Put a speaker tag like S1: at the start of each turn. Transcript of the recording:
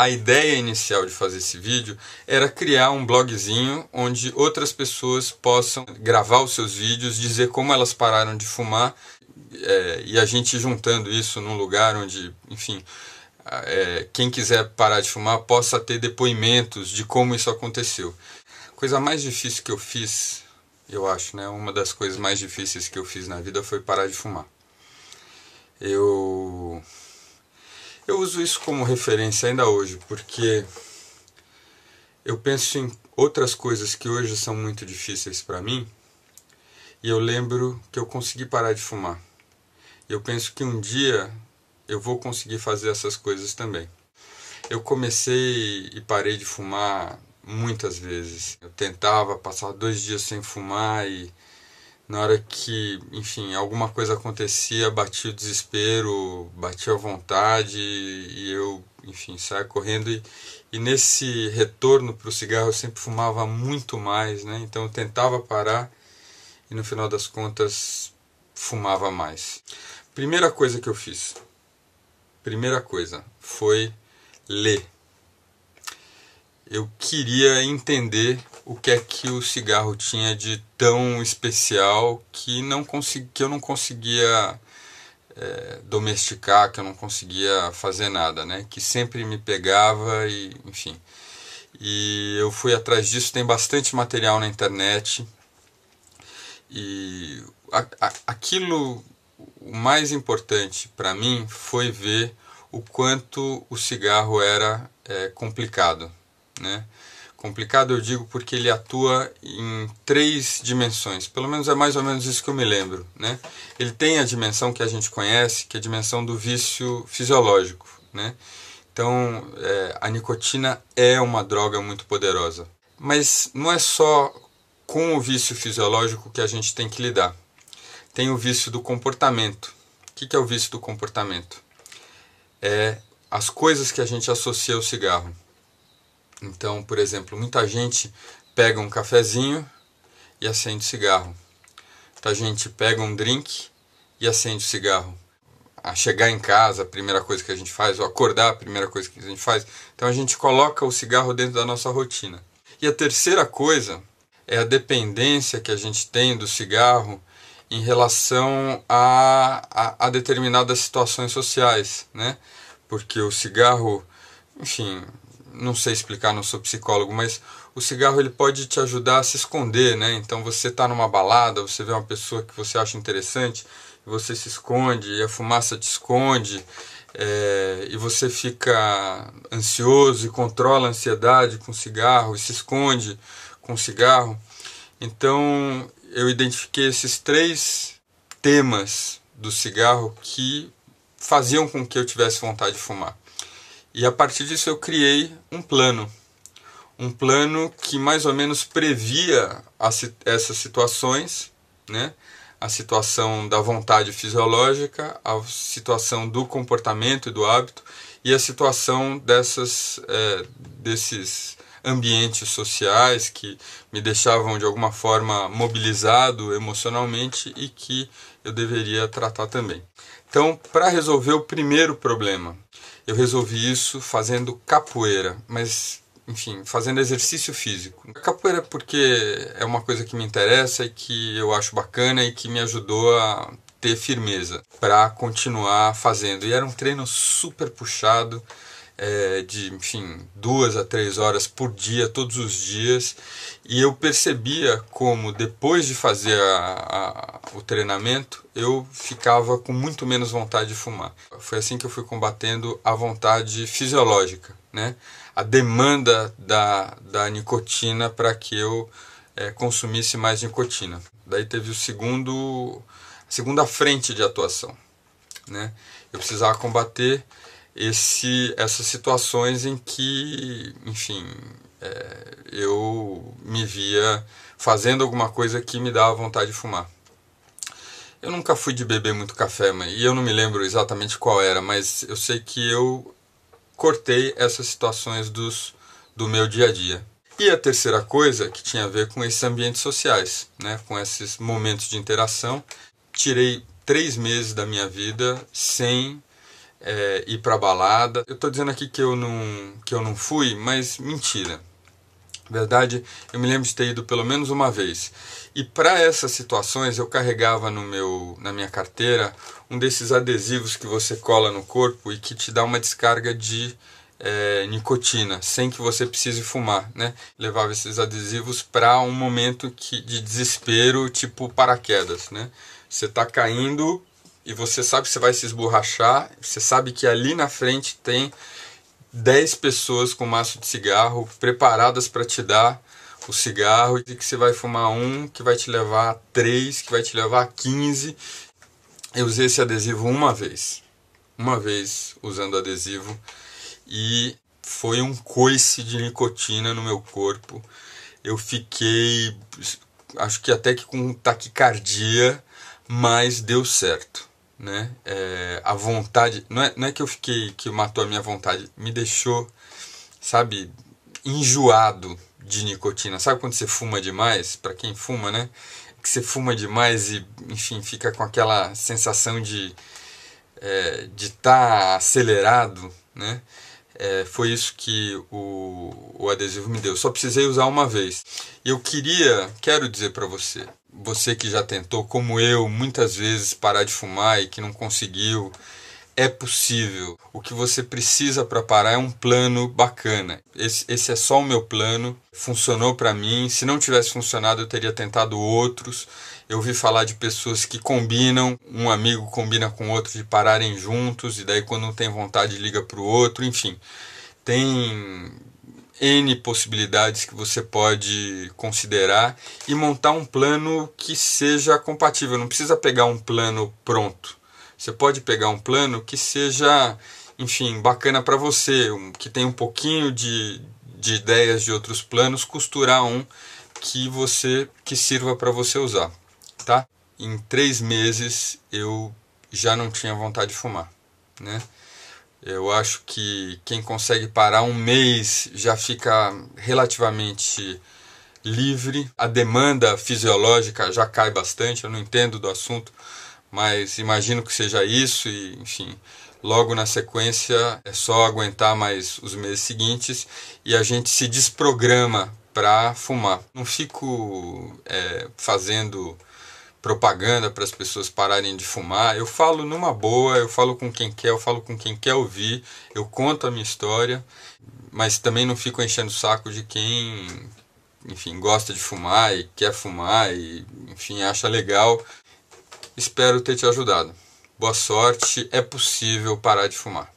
S1: a ideia inicial de fazer esse vídeo era criar um blogzinho onde outras pessoas possam gravar os seus vídeos, dizer como elas pararam de fumar é, e a gente juntando isso num lugar onde, enfim, é, quem quiser parar de fumar possa ter depoimentos de como isso aconteceu. Coisa mais difícil que eu fiz, eu acho, né? Uma das coisas mais difíceis que eu fiz na vida foi parar de fumar. Eu eu uso isso como referência ainda hoje, porque eu penso em outras coisas que hoje são muito difíceis para mim, e eu lembro que eu consegui parar de fumar. Eu penso que um dia eu vou conseguir fazer essas coisas também. Eu comecei e parei de fumar muitas vezes. Eu tentava passar dois dias sem fumar e na hora que, enfim, alguma coisa acontecia, batia o desespero, batia a vontade e eu, enfim, saia correndo. E, e nesse retorno para o cigarro eu sempre fumava muito mais, né? Então eu tentava parar e no final das contas fumava mais. Primeira coisa que eu fiz, primeira coisa, foi ler. Eu queria entender o que é que o cigarro tinha de tão especial que, não consegui, que eu não conseguia é, domesticar, que eu não conseguia fazer nada, né? Que sempre me pegava e, enfim. E eu fui atrás disso, tem bastante material na internet. E a, a, aquilo, o mais importante para mim foi ver o quanto o cigarro era é, complicado, né? Complicado eu digo porque ele atua em três dimensões, pelo menos é mais ou menos isso que eu me lembro. Né? Ele tem a dimensão que a gente conhece, que é a dimensão do vício fisiológico. Né? Então, é, a nicotina é uma droga muito poderosa. Mas não é só com o vício fisiológico que a gente tem que lidar. Tem o vício do comportamento. O que, que é o vício do comportamento? É as coisas que a gente associa ao cigarro. Então, por exemplo, muita gente pega um cafezinho e acende o cigarro. Muita gente pega um drink e acende o cigarro. A chegar em casa, a primeira coisa que a gente faz, ou acordar, a primeira coisa que a gente faz. Então a gente coloca o cigarro dentro da nossa rotina. E a terceira coisa é a dependência que a gente tem do cigarro em relação a, a, a determinadas situações sociais, né? Porque o cigarro, enfim, não sei explicar, não sou psicólogo, mas o cigarro ele pode te ajudar a se esconder, né? Então você está numa balada, você vê uma pessoa que você acha interessante, você se esconde, e a fumaça te esconde, é, e você fica ansioso e controla a ansiedade com cigarro, e se esconde com cigarro. Então eu identifiquei esses três temas do cigarro que faziam com que eu tivesse vontade de fumar. E a partir disso eu criei um plano. Um plano que mais ou menos previa as, essas situações, né? a situação da vontade fisiológica, a situação do comportamento e do hábito e a situação dessas, é, desses ambientes sociais que me deixavam de alguma forma mobilizado emocionalmente e que eu deveria tratar também. Então, para resolver o primeiro problema, eu resolvi isso fazendo capoeira, mas enfim, fazendo exercício físico. Capoeira é porque é uma coisa que me interessa e que eu acho bacana e que me ajudou a ter firmeza para continuar fazendo. E era um treino super puxado, é, de, enfim, duas a três horas por dia, todos os dias, e eu percebia como depois de fazer a, a, o treinamento eu ficava com muito menos vontade de fumar. Foi assim que eu fui combatendo a vontade fisiológica, né? a demanda da, da nicotina para que eu é, consumisse mais nicotina. Daí teve o segundo, a segunda frente de atuação. Né? Eu precisava combater esse, essas situações em que, enfim, é, eu me via fazendo alguma coisa que me dava vontade de fumar. Eu nunca fui de beber muito café, mãe, e eu não me lembro exatamente qual era, mas eu sei que eu cortei essas situações dos, do meu dia a dia. E a terceira coisa que tinha a ver com esses ambientes sociais, né, com esses momentos de interação. Tirei três meses da minha vida sem é, ir pra balada. Eu tô dizendo aqui que eu não, que eu não fui, mas mentira. Verdade, eu me lembro de ter ido pelo menos uma vez. E para essas situações eu carregava no meu, na minha carteira um desses adesivos que você cola no corpo e que te dá uma descarga de é, nicotina, sem que você precise fumar, né? Levava esses adesivos para um momento que, de desespero, tipo paraquedas, né? Você está caindo, e você sabe que você vai se esborrachar, você sabe que ali na frente tem 10 pessoas com maço de cigarro preparadas para te dar o cigarro e que você vai fumar um, que vai te levar a 3, que vai te levar a 15. Eu usei esse adesivo uma vez, uma vez usando adesivo e foi um coice de nicotina no meu corpo. Eu fiquei, acho que até que com taquicardia, mas deu certo né? É, a vontade, não é, não é que eu fiquei, que matou a minha vontade, me deixou, sabe, enjoado de nicotina. Sabe quando você fuma demais? Para quem fuma, né? É que você fuma demais e, enfim, fica com aquela sensação de é, de estar tá acelerado, né? É, foi isso que o, o adesivo me deu. Só precisei usar uma vez. E eu queria, quero dizer para você, você que já tentou, como eu, muitas vezes parar de fumar e que não conseguiu, é possível. O que você precisa para parar é um plano bacana. Esse, esse é só o meu plano, funcionou para mim. Se não tivesse funcionado, eu teria tentado outros. Eu vi falar de pessoas que combinam, um amigo combina com outro de pararem juntos, e daí, quando não tem vontade, liga para o outro. Enfim, tem N possibilidades que você pode considerar e montar um plano que seja compatível. Não precisa pegar um plano pronto você pode pegar um plano que seja, enfim, bacana para você, um, que tem um pouquinho de, de ideias de outros planos, costurar um que você que sirva para você usar, tá? Em três meses eu já não tinha vontade de fumar, né? Eu acho que quem consegue parar um mês já fica relativamente livre, a demanda fisiológica já cai bastante. Eu não entendo do assunto, mas imagino que seja isso e, enfim, logo na sequência é só aguentar mais os meses seguintes e a gente se desprograma para fumar. Não fico é, fazendo propaganda para as pessoas pararem de fumar. Eu falo numa boa, eu falo com quem quer, eu falo com quem quer ouvir, eu conto a minha história, mas também não fico enchendo o saco de quem, enfim, gosta de fumar e quer fumar e, enfim, acha legal. Espero ter te ajudado. Boa sorte, é possível parar de fumar.